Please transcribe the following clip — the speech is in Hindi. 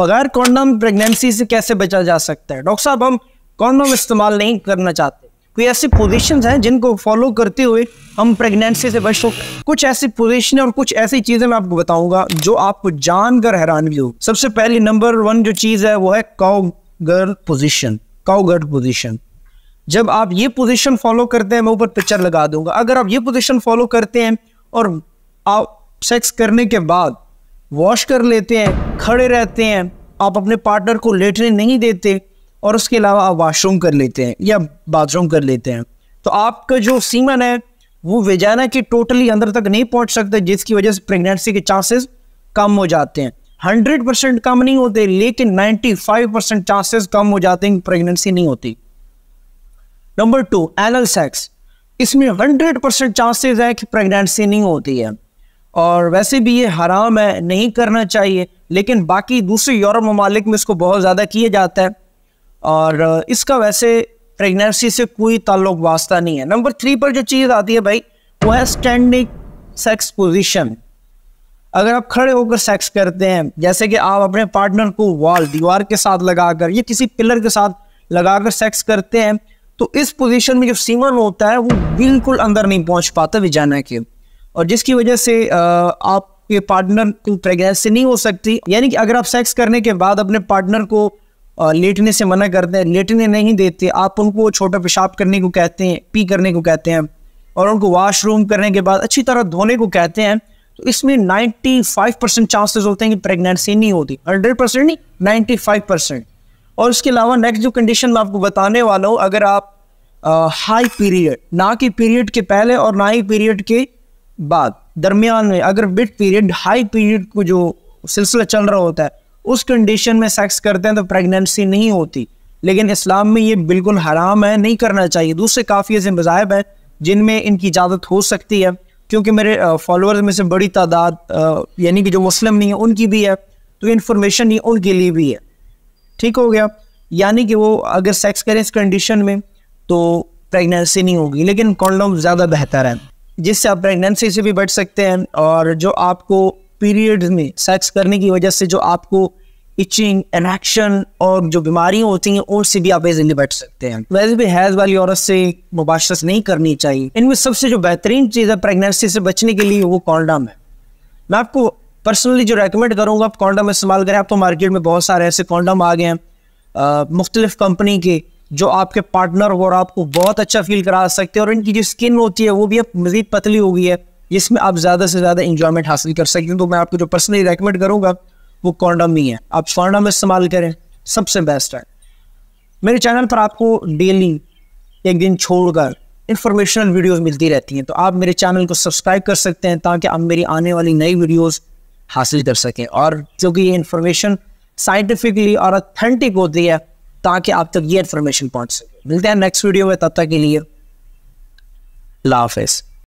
बगैर कॉन्डम प्रेगनेंसी से कैसे बचा जा सकता है डॉक्टर साहब हम कॉन्डम इस्तेमाल नहीं करना चाहते कोई ऐसी पोजिशन हैं जिनको फॉलो करते हुए हम प्रेगनेंसी से बच सकते कुछ ऐसी पोजिशन और कुछ ऐसी चीजें मैं आपको बताऊंगा जो आपको जानकर हैरान भी हो सबसे पहले नंबर वन जो चीज है वो है cowgirl position cowgirl position जब आप ये पोजिशन फॉलो करते हैं मैं ऊपर पिक्चर लगा दूंगा अगर आप ये पोजिशन फॉलो करते हैं और आप सेक्स करने के बाद वॉश कर लेते हैं खड़े रहते हैं आप अपने पार्टनर को लेटने नहीं देते और उसके अलावा आप वाशरूम कर लेते हैं या बाथरूम कर लेते हैं तो आपका जो सीमन है वो वेजाना के टोटली अंदर तक नहीं पहुंच सकते जिसकी वजह से प्रेगनेंसी के चांसेस कम हो जाते हैं हंड्रेड परसेंट कम नहीं होते लेकिन नाइन्टी फाइव परसेंट चांसेस कम हो जाते हैं प्रेगनेंसी नहीं होती नंबर टू एनल सेक्स इसमें हंड्रेड परसेंट चांसेस है कि प्रेगनेंसी नहीं होती है और वैसे भी ये हराम है नहीं करना चाहिए लेकिन बाकी दूसरे यूरोप ममालिक में इसको बहुत ज़्यादा किया जाता है और इसका वैसे प्रेगनेंसी से कोई ताल्लुक वास्ता नहीं है नंबर थ्री पर जो चीज़ आती है भाई वो है स्टैंडिंग सेक्स पोजिशन अगर आप खड़े होकर सेक्स करते हैं जैसे कि आप अपने पार्टनर को वॉल दीवार के साथ लगाकर या किसी पिलर के साथ लगाकर सेक्स करते हैं तो इस पोजीशन में जो सीमन होता है वो बिल्कुल अंदर नहीं पहुंच पाता विजाना के और जिसकी वजह से आपके पार्टनर को प्रेगनेंसी नहीं हो सकती यानी कि अगर आप सेक्स करने के बाद अपने पार्टनर को लेटने से मना करते हैं लेटने नहीं देते आप उनको छोटा पेशाब करने को कहते हैं पी करने को कहते हैं और उनको वॉशरूम करने के बाद अच्छी तरह धोने को कहते हैं तो इसमें 95 परसेंट चांसेस होते हैं कि प्रेगनेंसी नहीं होती 100 परसेंट नहीं 95 परसेंट और उसके अलावा नेक्स्ट जो कंडीशन मैं आपको बताने वाला हूँ अगर आप हाई पीरियड ना कि पीरियड के पहले और ना ही पीरियड के बाद दरमियान में अगर मिड पीरियड हाई पीरियड को जो सिलसिला चल रहा होता है उस कंडीशन में सेक्स करते हैं तो प्रेगनेंसी नहीं होती लेकिन इस्लाम में ये बिल्कुल हराम है नहीं करना चाहिए दूसरे काफ़ी ऐसे मज़ाहब हैं जिनमें इनकी इजाज़त हो सकती है क्योंकि मेरे फॉलोअर्स में से बड़ी तादाद यानी कि जो मुस्लिम नहीं है उनकी भी है तो इन्फॉर्मेशन ये उनके लिए भी है ठीक हो गया यानी कि वो अगर सेक्स करें इस कंडीशन में तो प्रेगनेंसी नहीं होगी लेकिन कॉन्डोम ज़्यादा बेहतर है जिससे आप प्रेगनेंसी से भी बढ़ सकते हैं और जो आपको पीरियड में सेक्स करने की वजह से जो आपको इचिंग इनेक्शन और जो बीमारियां होती हैं उनसे भी आप इजिली बच सकते हैं वैसे भी हैज वाली औरत से मुबाशरत नहीं करनी चाहिए इनमें सबसे जो बेहतरीन चीज़ है प्रेगनेंसी से बचने के लिए वो कॉन्डम है मैं आपको पर्सनली जो रेकमेंड करूँगा आप कॉन्डम इस्तेमाल करें आप तो मार्केट में बहुत सारे ऐसे कॉन्डम आ गए हैं मुख्तलिफ कंपनी के जो आपके पार्टनर हो और आपको बहुत अच्छा फील करा सकते हैं और इनकी जो स्किन होती है वो भी अब मज़ीद पतली हो गई है जिसमें आप ज़्यादा से ज़्यादा इंजॉयमेंट हासिल कर सकते हैं तो मैं आपको जो पर्सनली रिकमेंड करूँगा वो कॉन्डम ही है आप कॉन्डम इस्तेमाल करें सबसे बेस्ट है मेरे चैनल पर आपको डेली एक दिन छोड़कर इंफॉर्मेशनल वीडियोस मिलती रहती हैं तो आप मेरे चैनल को सब्सक्राइब कर सकते हैं ताकि आप मेरी आने वाली नई वीडियोस हासिल कर सकें और क्योंकि ये इन्फॉर्मेशन साइंटिफिकली और अथेंटिक होती है ताकि आप तक ये इन्फॉर्मेशन पहुंच सके मिलते हैं नेक्स्ट वीडियो में तब तक के लिए लाफिज़